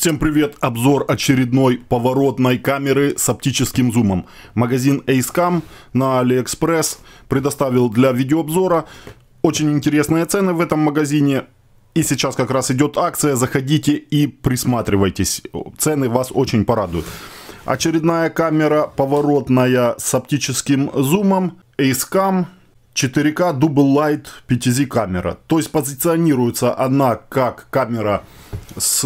Всем привет! Обзор очередной поворотной камеры с оптическим зумом. Магазин Acecam на AliExpress предоставил для видеообзора. Очень интересные цены в этом магазине. И сейчас как раз идет акция, заходите и присматривайтесь. Цены вас очень порадуют. Очередная камера поворотная с оптическим зумом. Acecam 4К Double Light 5Z камера. То есть позиционируется она как камера с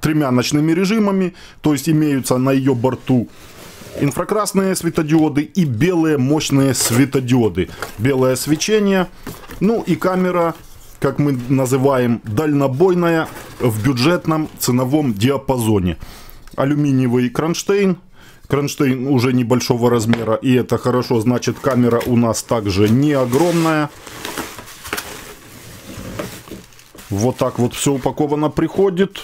тремя ночными режимами, то есть имеются на ее борту инфракрасные светодиоды и белые мощные светодиоды. Белое свечение, ну и камера, как мы называем, дальнобойная в бюджетном ценовом диапазоне. Алюминиевый кронштейн, кронштейн уже небольшого размера, и это хорошо, значит камера у нас также не огромная. Вот так вот все упаковано приходит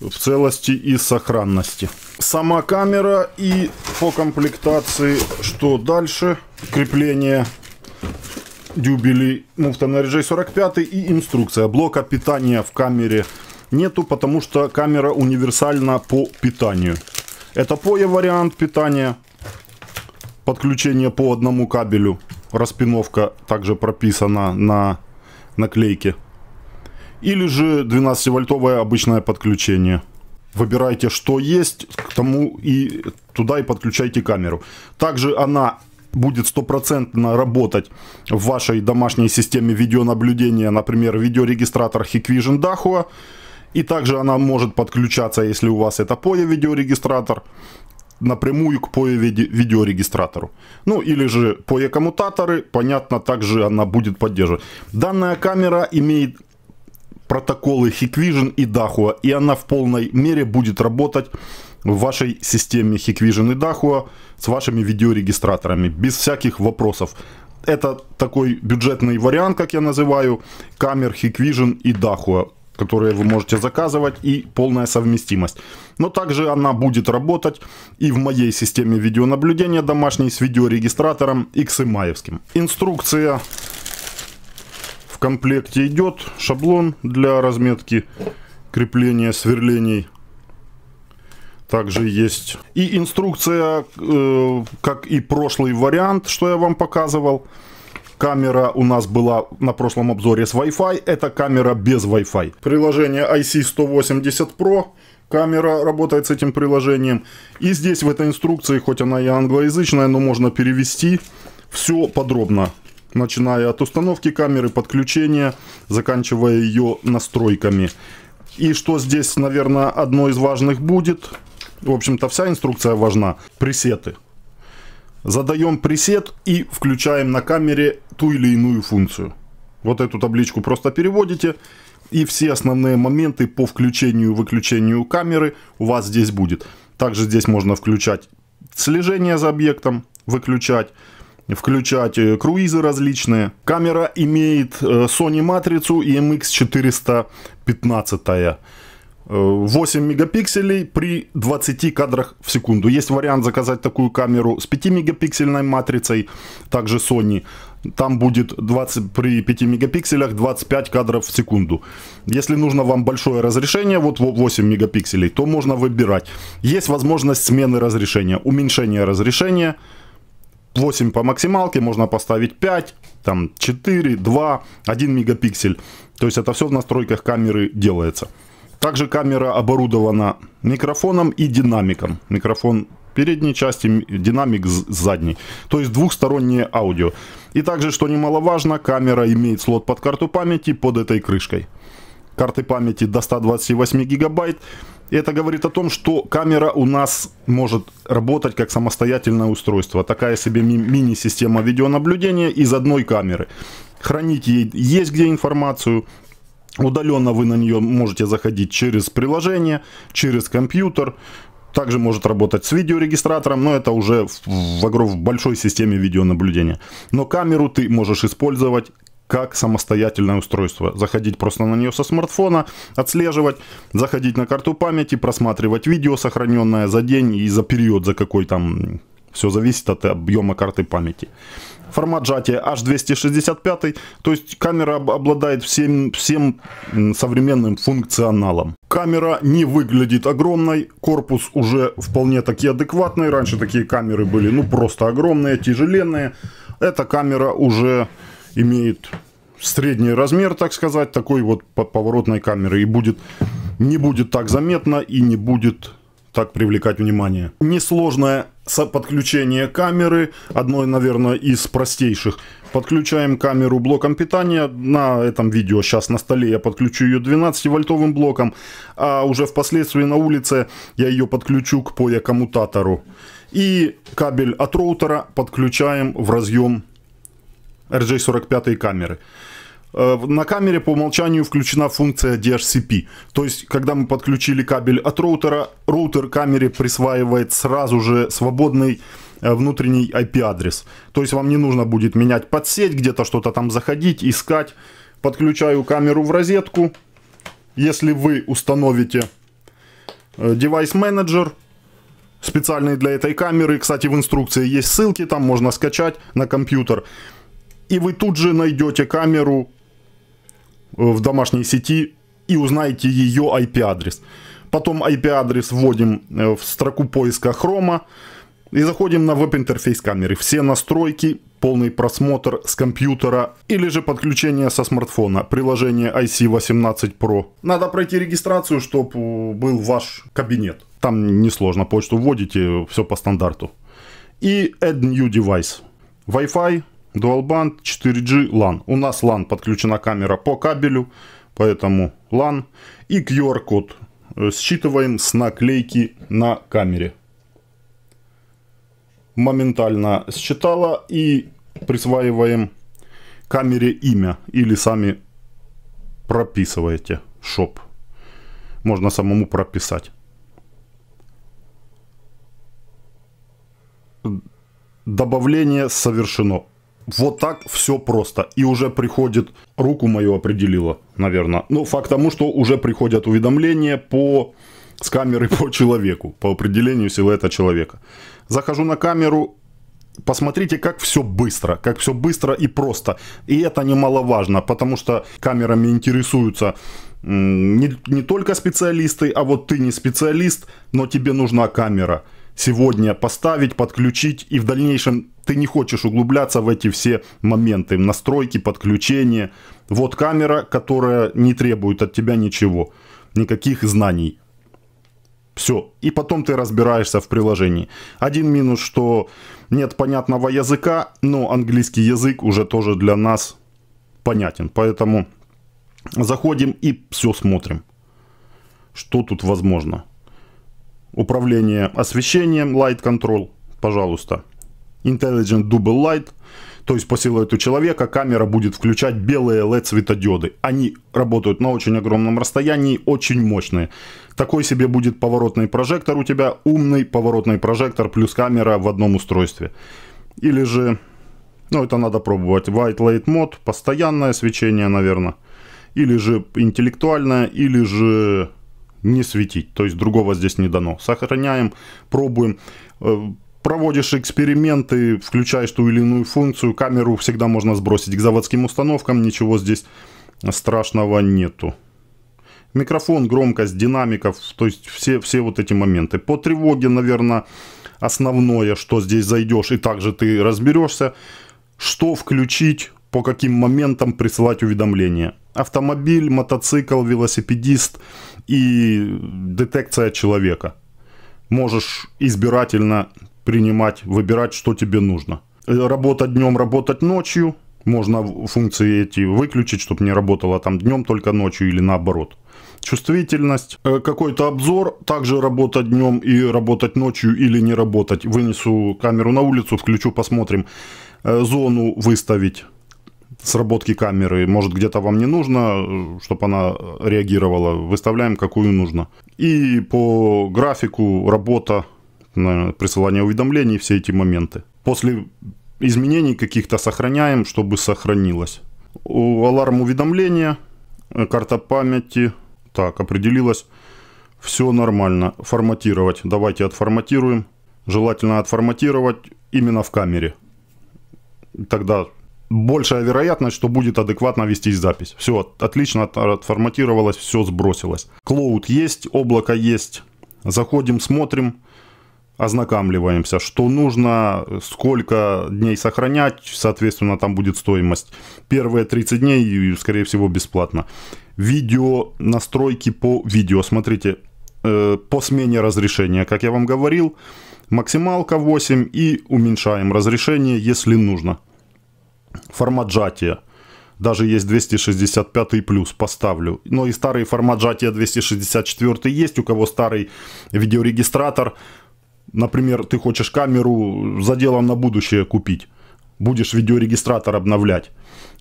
в целости и сохранности. Сама камера и по комплектации, что дальше, крепление дюбелей муфтона RJ45 и инструкция. Блока питания в камере нету, потому что камера универсальна по питанию. Это POE вариант питания. Подключение по одному кабелю. Распиновка также прописана на наклейке. Или же 12-вольтовое обычное подключение. Выбирайте, что есть, к тому и туда и подключайте камеру. Также она будет стопроцентно работать в вашей домашней системе видеонаблюдения, например, видеорегистратор Hikvision Dahua. И также она может подключаться, если у вас это POE видеорегистратор, напрямую к POE видеорегистратору. Ну или же POE коммутаторы, понятно, также она будет поддерживать. Данная камера имеет протоколы Hikvision и Dahua, и она в полной мере будет работать в вашей системе Hikvision и Dahua с вашими видеорегистраторами, без всяких вопросов. Это такой бюджетный вариант, как я называю, камер Hikvision и Dahua которые вы можете заказывать, и полная совместимость. Но также она будет работать и в моей системе видеонаблюдения домашней с видеорегистратором XMI. Инструкция в комплекте идет, шаблон для разметки крепления сверлений. Также есть и инструкция, э, как и прошлый вариант, что я вам показывал камера у нас была на прошлом обзоре с Wi-Fi, это камера без Wi-Fi. Приложение IC180 Pro камера работает с этим приложением. И здесь в этой инструкции, хоть она и англоязычная, но можно перевести все подробно. Начиная от установки камеры, подключения, заканчивая ее настройками. И что здесь, наверное, одно из важных будет, в общем-то вся инструкция важна, пресеты задаем пресет и включаем на камере ту или иную функцию. Вот эту табличку просто переводите, и все основные моменты по включению и выключению камеры у вас здесь будет. Также здесь можно включать слежение за объектом, выключать, включать э, круизы различные. Камера имеет э, Sony матрицу EMX 415. 8 мегапикселей при 20 кадрах в секунду. Есть вариант заказать такую камеру с 5 мегапиксельной матрицей, также Sony. Там будет 20, при 5 мегапикселях 25 кадров в секунду. Если нужно вам большое разрешение, вот 8 мегапикселей, то можно выбирать. Есть возможность смены разрешения, уменьшение разрешения. 8 по максималке, можно поставить 5, там 4, 2, 1 мегапиксель. То есть это все в настройках камеры делается. Также камера оборудована микрофоном и динамиком. Микрофон передней части, динамик задний. То есть двухстороннее аудио. И также, что немаловажно, камера имеет слот под карту памяти под этой крышкой. Карты памяти до 128 гигабайт. И это говорит о том, что камера у нас может работать как самостоятельное устройство. Такая себе ми мини-система видеонаблюдения из одной камеры. Хранить ей есть где информацию, Удаленно вы на нее можете заходить через приложение, через компьютер. Также может работать с видеорегистратором, но это уже в, в большой системе видеонаблюдения. Но камеру ты можешь использовать как самостоятельное устройство. Заходить просто на нее со смартфона, отслеживать, заходить на карту памяти, просматривать видео, сохраненное за день и за период, за какой там все зависит от объема карты памяти. Формат сжатия H265, то есть камера обладает всем, всем современным функционалом. Камера не выглядит огромной, корпус уже вполне таки адекватный. Раньше такие камеры были ну просто огромные, тяжеленные. Эта камера уже имеет средний размер, так сказать, такой вот поворотной камеры. И будет, не будет так заметно и не будет так привлекать внимание. Несложное подключение камеры, одно, наверное, из простейших. Подключаем камеру блоком питания. На этом видео сейчас на столе я подключу ее 12-вольтовым блоком, а уже впоследствии на улице я ее подключу к по коммутатору. И кабель от роутера подключаем в разъем RJ45 камеры. Э, на камере по умолчанию включена функция DHCP. То есть, когда мы подключили кабель от роутера, роутер камере присваивает сразу же свободный э, внутренний IP-адрес. То есть вам не нужно будет менять подсеть, где-то что-то там заходить, искать. Подключаю камеру в розетку. Если вы установите э, девайс-менеджер, специальный для этой камеры, кстати, в инструкции есть ссылки, там можно скачать на компьютер. И вы тут же найдете камеру Э, в домашней сети и узнаете ее IP-адрес. Потом IP-адрес вводим э, в строку поиска Chrome и заходим на веб-интерфейс камеры. Все настройки, полный просмотр с компьютера или же подключение со смартфона, приложение IC18 Pro. Надо пройти регистрацию, чтобы э, был ваш кабинет. Там несложно, почту вводите, все по стандарту. И Add New Device. Wi-Fi, Dualband 4G LAN. У нас LAN подключена камера по кабелю, поэтому LAN. И QR-код э, считываем с наклейки на камере. Моментально считала и присваиваем камере имя или сами прописываете шоп. Можно самому прописать. Добавление совершено. Вот так все просто. И уже приходит, руку мою определила, наверное. Ну, факт тому, что уже приходят уведомления по, с камеры по человеку, по определению силуэта человека. Захожу на камеру, Посмотрите, как все быстро, как все быстро и просто. И это немаловажно, потому что камерами интересуются не, не только специалисты, а вот ты не специалист, но тебе нужна камера сегодня поставить, подключить, и в дальнейшем ты не хочешь углубляться в эти все моменты, настройки, подключения. Вот камера, которая не требует от тебя ничего, никаких знаний. Все. И потом ты разбираешься в приложении. Один минус, что нет понятного языка, но английский язык уже тоже для нас понятен. Поэтому заходим и все смотрим, что тут возможно управление освещением, Light Control, пожалуйста. Intelligent Double Light, то есть по силуэту человека камера будет включать белые LED-светодиоды. Они работают на очень огромном расстоянии, очень мощные. Такой себе будет поворотный прожектор у тебя, умный поворотный прожектор плюс камера в одном устройстве. Или же, ну это надо пробовать, White Light mod, постоянное свечение, наверное. Или же интеллектуальное, или же не светить. То есть другого здесь не дано. Сохраняем, пробуем. Э, проводишь эксперименты, включаешь ту или иную функцию. Камеру всегда можно сбросить к заводским установкам. Ничего здесь страшного нету. Микрофон, громкость, динамиков, то есть все, все вот эти моменты. По тревоге, наверное, основное, что здесь зайдешь и также ты разберешься, что включить, по каким моментам присылать уведомления. Автомобиль, мотоцикл, велосипедист и детекция человека. Можешь избирательно принимать, выбирать, что тебе нужно. Работать днем, работать ночью. Можно функции эти выключить, чтобы не работало там днем, только ночью или наоборот. Чувствительность, э, какой-то обзор, также работать днем и работать ночью или не работать. Вынесу камеру на улицу, включу, посмотрим. Э, зону выставить сработки камеры, может где-то вам не нужно, э, чтобы она реагировала, выставляем какую нужно. И по графику работа, присылание уведомлений, все эти моменты. После изменений каких-то сохраняем, чтобы сохранилось. Аларм уведомления, э, карта памяти, так, определилось, все нормально, форматировать, давайте отформатируем. Желательно отформатировать именно в камере. Тогда большая вероятность, что будет адекватно вестись запись. Все, отлично отформатировалось, все сбросилось. Клоуд есть, облако есть. Заходим, смотрим, ознакомливаемся, что нужно, сколько дней сохранять, соответственно, там будет стоимость. Первые 30 дней, скорее всего, бесплатно. Видео, настройки по видео. Смотрите, э, по смене разрешения, как я вам говорил, максималка 8 и уменьшаем разрешение, если нужно. Формат сжатия. Даже есть 265 плюс, поставлю. Но и старый формат сжатия 264 есть. У кого старый видеорегистратор, например, ты хочешь камеру за делом на будущее купить. Будешь видеорегистратор обновлять.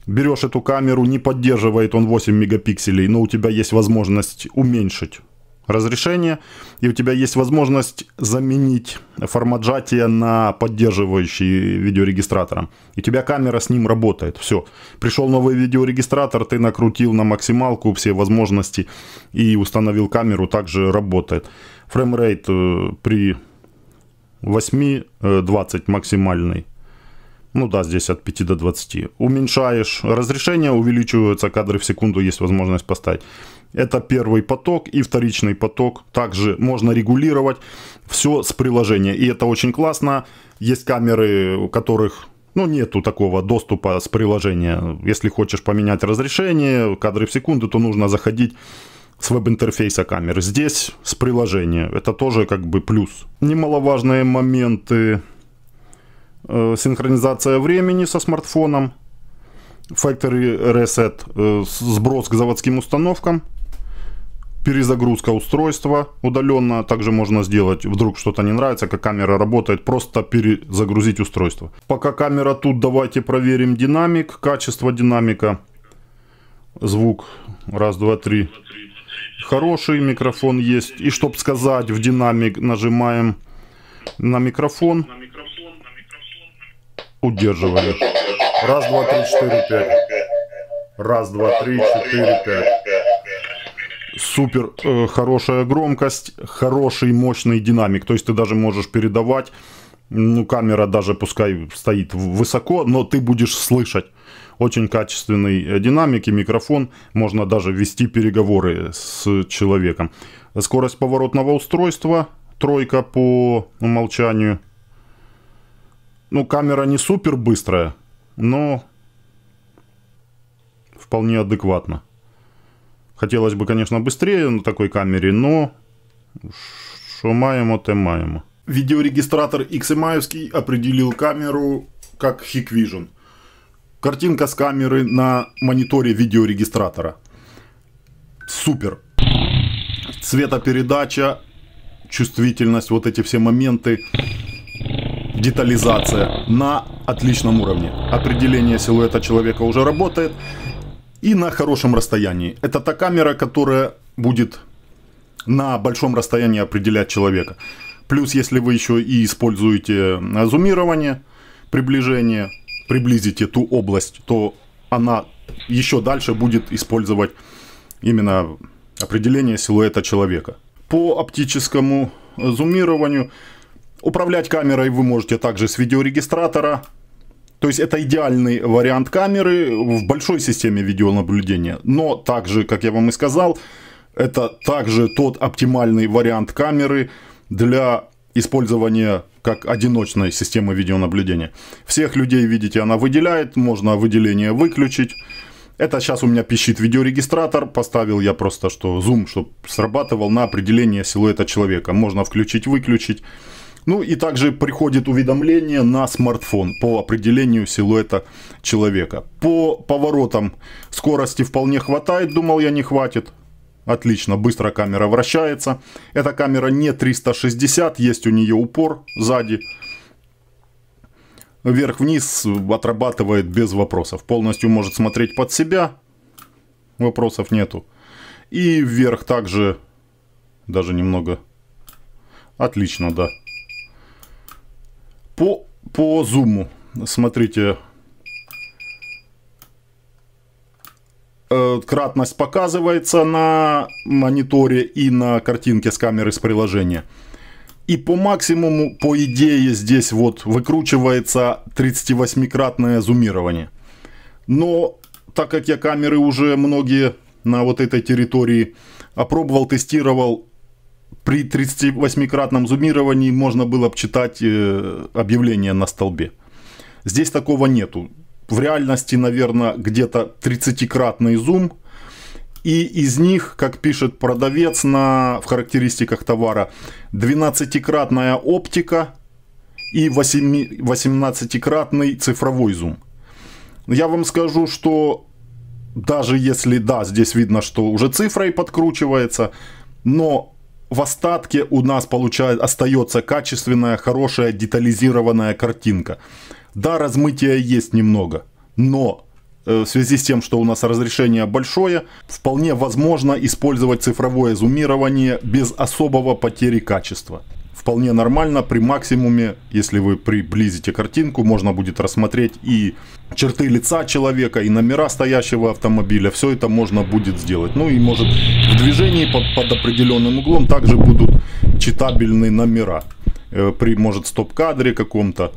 Берешь эту камеру, не поддерживает он 8 мегапикселей, но у тебя есть возможность уменьшить разрешение, и у тебя есть возможность заменить формат сжатия на поддерживающий видеорегистратором. И у тебя камера с ним работает. Все. Пришел новый видеорегистратор, ты накрутил на максималку все возможности и установил камеру, также работает. Фреймрейт э, при 8-20 э, максимальный ну да, здесь от 5 до 20. Уменьшаешь разрешение, увеличиваются кадры в секунду, есть возможность поставить. Это первый поток и вторичный поток. Также можно регулировать все с приложения. И это очень классно. Есть камеры, у которых ну, нету такого доступа с приложения. Если хочешь поменять разрешение, кадры в секунду, то нужно заходить с веб-интерфейса камеры. Здесь с приложения. Это тоже как бы плюс. Немаловажные моменты Э, синхронизация времени со смартфоном, factory reset, э, сброс к заводским установкам, перезагрузка устройства удаленно. Также можно сделать, вдруг что-то не нравится, как камера работает, просто перезагрузить устройство. Пока камера тут, давайте проверим динамик, качество динамика. Звук, раз, два, три. Хороший микрофон есть. И чтобы сказать в динамик, нажимаем на микрофон. Удерживали. Раз, два, три, четыре, пять. Раз, два, три, четыре, пять. Супер э, хорошая громкость, хороший мощный динамик. То есть ты даже можешь передавать. Ну, камера даже пускай стоит высоко, но ты будешь слышать. Очень качественный э, динамик и микрофон. Можно даже вести переговоры с человеком. Скорость поворотного устройства. Тройка по умолчанию. Ну, камера не супер быстрая, но вполне адекватно. Хотелось бы, конечно, быстрее на такой камере, но что маемо, те маемо. Видеорегистратор XMI эм определил камеру как Hikvision. Картинка с камеры на мониторе видеорегистратора. Супер. Цветопередача, чувствительность, вот эти все моменты детализация на отличном уровне. Определение силуэта человека уже работает и на хорошем расстоянии. Это та камера, которая будет на большом расстоянии определять человека. Плюс, если вы еще и используете э, зумирование, приближение, приблизите ту область, то она еще дальше будет использовать именно определение силуэта человека. По оптическому э, зумированию Управлять камерой вы можете также с видеорегистратора. То есть это идеальный вариант камеры в большой системе видеонаблюдения. Но также, как я вам и сказал, это также тот оптимальный вариант камеры для использования как одиночной системы видеонаблюдения. Всех людей, видите, она выделяет, можно выделение выключить. Это сейчас у меня пищит видеорегистратор. Поставил я просто, что зум, чтобы срабатывал на определение силуэта человека. Можно включить-выключить. Ну и также приходит уведомление на смартфон по определению силуэта человека. По поворотам скорости вполне хватает, думал я не хватит. Отлично, быстро камера вращается. Эта камера не 360, есть у нее упор сзади. Вверх-вниз отрабатывает без вопросов. Полностью может смотреть под себя. Вопросов нету. И вверх также, даже немного, отлично, да. По, по зуму, смотрите, э, кратность показывается на мониторе и на картинке с камеры с приложения. И по максимуму, по идее, здесь вот выкручивается 38-кратное зумирование. Но так как я камеры уже многие на вот этой территории опробовал, тестировал при 38-кратном зумировании можно было бы читать э, объявление на столбе. Здесь такого нету. В реальности, наверное, где-то 30-кратный зум. И из них, как пишет продавец на, в характеристиках товара, 12-кратная оптика и 18-кратный цифровой зум. Я вам скажу, что даже если, да, здесь видно, что уже цифрой подкручивается, но в остатке у нас получает, остается качественная, хорошая, детализированная картинка. Да, размытия есть немного, но э, в связи с тем, что у нас разрешение большое, вполне возможно использовать цифровое зумирование без особого потери качества вполне нормально. При максимуме, если вы приблизите картинку, можно будет рассмотреть и черты лица человека, и номера стоящего автомобиля. Все это можно будет сделать. Ну и может в движении под, под определенным углом также будут читабельны номера. Э, при, может, стоп-кадре каком-то.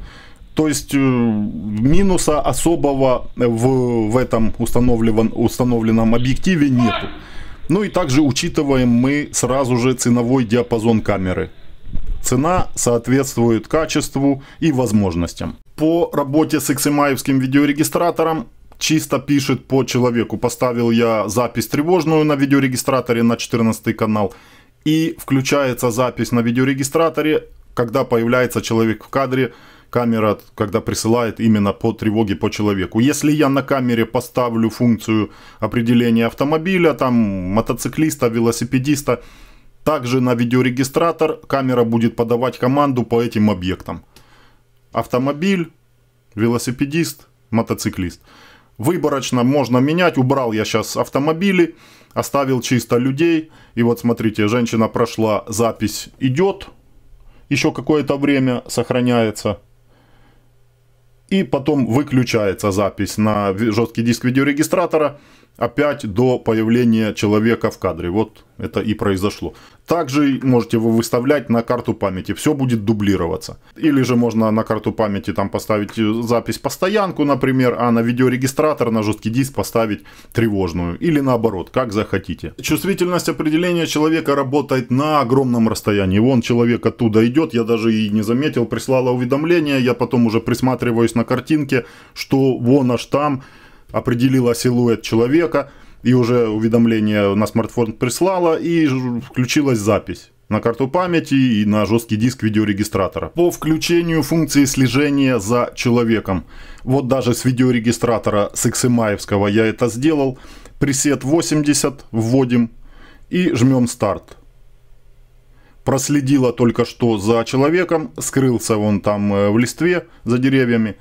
То есть э, минуса особого в, в этом установлен, установленном объективе нету. Ну и также учитываем мы сразу же ценовой диапазон камеры. Цена соответствует качеству и возможностям. По работе с XMI эм видеорегистратором чисто пишет по человеку. Поставил я запись тревожную на видеорегистраторе на 14 канал. И включается запись на видеорегистраторе, когда появляется человек в кадре, камера, когда присылает именно по тревоге по человеку. Если я на камере поставлю функцию определения автомобиля, там мотоциклиста, велосипедиста, также на видеорегистратор камера будет подавать команду по этим объектам. Автомобиль, велосипедист, мотоциклист. Выборочно можно менять. Убрал я сейчас автомобили, оставил чисто людей. И вот смотрите, женщина прошла, запись идет. Еще какое-то время сохраняется. И потом выключается запись на жесткий диск видеорегистратора опять до появления человека в кадре. Вот это и произошло. Также можете вы выставлять на карту памяти. Все будет дублироваться. Или же можно на карту памяти там поставить запись постоянку, например, а на видеорегистратор, на жесткий диск поставить тревожную. Или наоборот, как захотите. Чувствительность определения человека работает на огромном расстоянии. Вон человек оттуда идет, я даже и не заметил, прислала уведомление, я потом уже присматриваюсь на картинке, что вон аж там определила силуэт человека, и уже уведомление на смартфон прислала, и включилась запись на карту памяти и на жесткий диск видеорегистратора. По включению функции слежения за человеком. Вот даже с видеорегистратора с XMI эм я это сделал. Пресет 80 вводим и жмем старт. Проследила только что за человеком, скрылся он там э, в листве за деревьями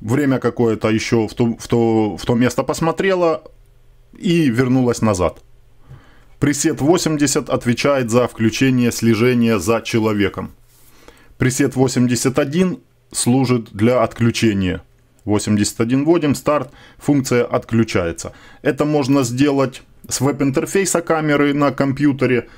время какое-то еще в то, в, то, в то место посмотрела и вернулась назад. Пресет 80 отвечает за включение слежения за человеком. Пресет 81 служит для отключения. 81 вводим, старт, функция отключается. Это можно сделать с веб-интерфейса камеры на компьютере.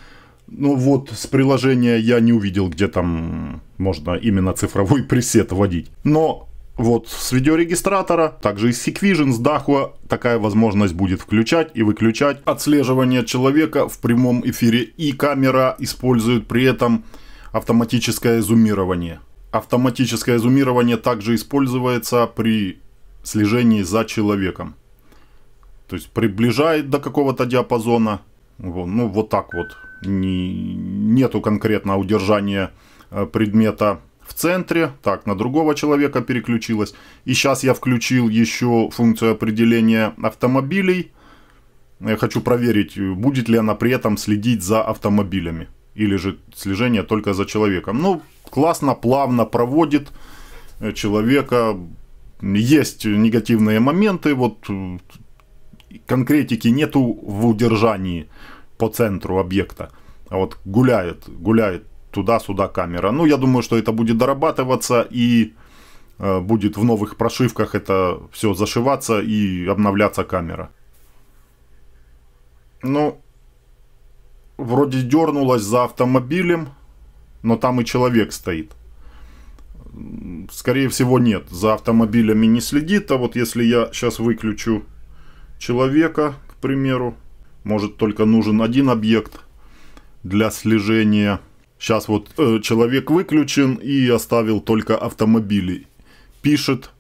Ну вот, с приложения я не увидел, где там можно именно цифровой пресет вводить. Но вот с видеорегистратора, также из Sequvision, с Dahua такая возможность будет включать и выключать отслеживание человека в прямом эфире. И камера использует при этом автоматическое зумирование. Автоматическое зумирование также используется при слежении за человеком. То есть приближает до какого-то диапазона. Ну вот так вот. Не, нету конкретно удержания э, предмета в центре, так, на другого человека переключилась. И сейчас я включил еще функцию определения автомобилей. Я хочу проверить, будет ли она при этом следить за автомобилями. Или же слежение только за человеком. Ну, классно, плавно проводит э, человека. Есть негативные моменты, вот э, конкретики нету в удержании по центру объекта. А вот гуляет, гуляет туда-сюда камера. Ну, я думаю, что это будет дорабатываться и э, будет в новых прошивках это все зашиваться и обновляться камера. Ну, вроде дернулась за автомобилем, но там и человек стоит. Скорее всего, нет. За автомобилями не следит. А вот если я сейчас выключу человека, к примеру, может только нужен один объект для слежения Сейчас вот э, человек выключен и оставил только автомобили. Пишет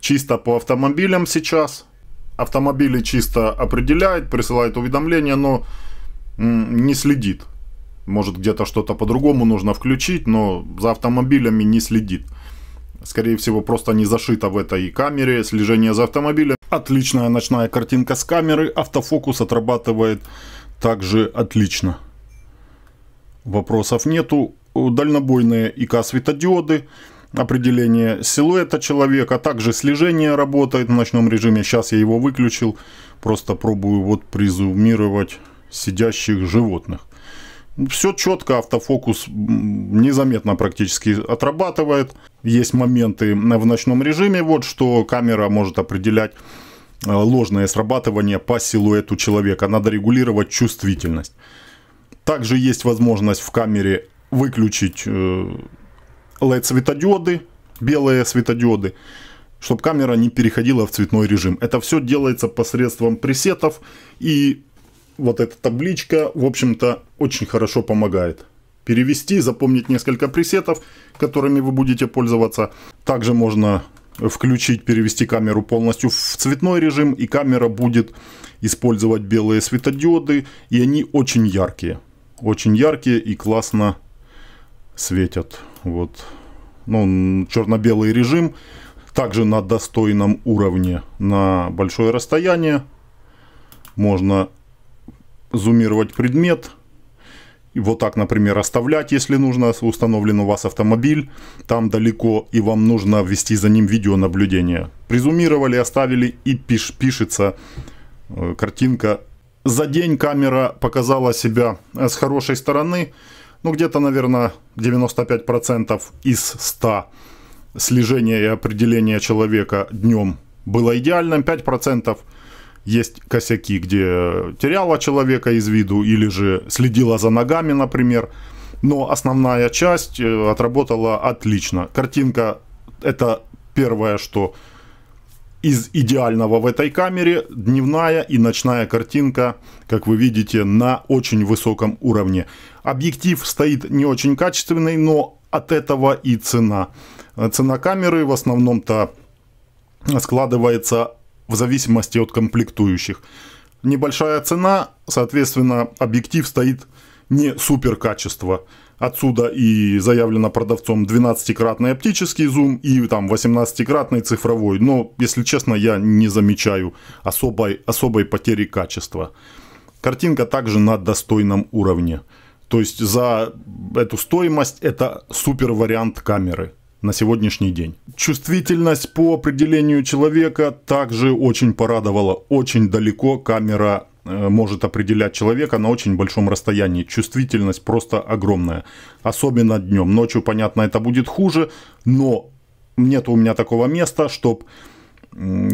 чисто по автомобилям сейчас. Автомобили чисто определяет, присылает уведомления, но не следит. Может где-то что-то по-другому нужно включить, но за автомобилями не следит. Скорее всего, просто не зашито в этой камере слежение за автомобилем. Отличная ночная картинка с камеры. Автофокус отрабатывает также отлично вопросов нету. Э, дальнобойные ИК-светодиоды, определение силуэта человека, а также слежение работает в ночном режиме. Сейчас я его выключил, просто пробую вот призумировать сидящих животных. Все четко, автофокус незаметно практически отрабатывает. Есть моменты в ночном режиме, вот что камера может определять э, ложное срабатывание по силуэту человека. Надо регулировать чувствительность. Также есть возможность в камере выключить LED-светодиоды, э, белые светодиоды, чтобы камера не переходила в цветной режим. Это все делается посредством пресетов и вот эта табличка, в общем-то, очень хорошо помогает. Перевести, запомнить несколько пресетов, которыми вы будете пользоваться. Также можно включить, перевести камеру полностью в цветной режим, и камера будет использовать белые светодиоды, и они очень яркие очень яркие и классно светят. Вот. Ну, черно-белый режим. Также на достойном уровне, на большое расстояние. Можно зумировать предмет. И вот так, например, оставлять, если нужно, установлен у вас автомобиль, там далеко, и вам нужно ввести за ним видеонаблюдение. Призумировали, оставили, и пиш, пишется э, картинка за день камера показала себя э, с хорошей стороны. Ну, где-то, наверное, 95% из 100 слежения и определения человека днем было идеальным. 5% есть косяки, где теряла человека из виду или же следила за ногами, например. Но основная часть э, отработала отлично. Картинка это первое, что из идеального в этой камере дневная и ночная картинка, как вы видите, на очень высоком уровне. Объектив стоит не очень качественный, но от этого и цена. Цена камеры в основном-то складывается в зависимости от комплектующих. Небольшая цена, соответственно, объектив стоит не супер качество. Отсюда и заявлено продавцом 12-кратный оптический зум и там 18-кратный цифровой. Но, если честно, я не замечаю особой, особой потери качества. Картинка также на достойном уровне. То есть за эту стоимость это супер вариант камеры на сегодняшний день. Чувствительность по определению человека также очень порадовала. Очень далеко камера Э, может определять человека на очень большом расстоянии. Чувствительность просто огромная. Особенно днем. Ночью, понятно, это будет хуже, но нет у меня такого места, чтобы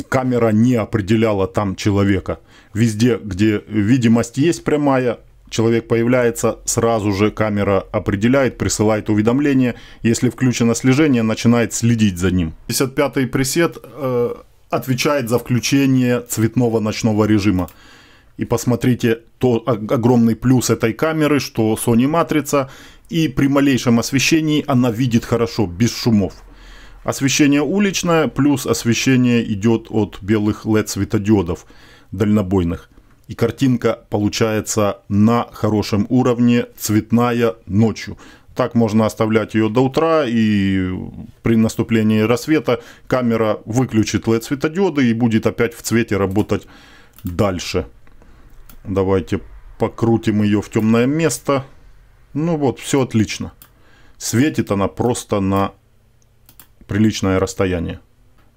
камера не определяла там человека. Везде, где видимость есть прямая, человек появляется, сразу же камера определяет, присылает уведомление. Если включено слежение, начинает следить за ним. 55-й пресет э, отвечает за включение цветного ночного режима и посмотрите то огромный плюс этой камеры, что Sony матрица, и при малейшем освещении она видит хорошо, без шумов. Освещение уличное, плюс освещение идет от белых LED-светодиодов дальнобойных. И картинка получается на хорошем уровне, цветная ночью. Так можно оставлять ее до утра, и при наступлении рассвета камера выключит LED-светодиоды и будет опять в цвете работать дальше. Давайте покрутим ее в темное место. Ну вот, все отлично. Светит она просто на приличное расстояние.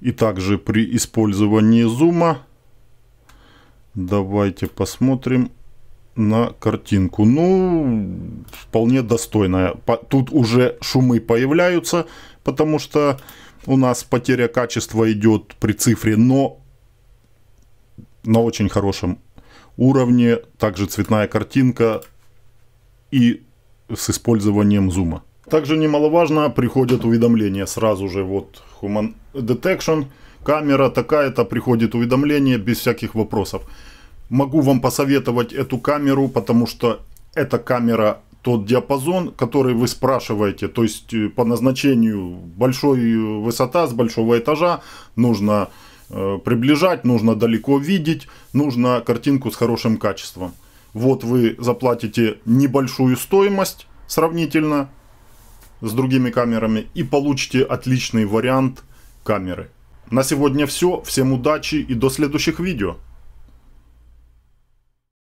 И также при использовании зума давайте посмотрим на картинку. Ну, вполне достойная. Тут уже шумы появляются, потому что у нас потеря качества идет при цифре, но на очень хорошем уровне, также цветная картинка и с использованием зума. Также немаловажно, приходят уведомления сразу же, вот Human Detection, камера такая-то, приходит уведомление без всяких вопросов. Могу вам посоветовать эту камеру, потому что эта камера тот диапазон, который вы спрашиваете, то есть э, по назначению большой э, высота с большого этажа нужно Э, приближать, нужно далеко видеть, нужно картинку с хорошим качеством. Вот вы заплатите небольшую стоимость сравнительно с другими камерами и получите отличный вариант камеры. На сегодня все, всем удачи и до следующих видео.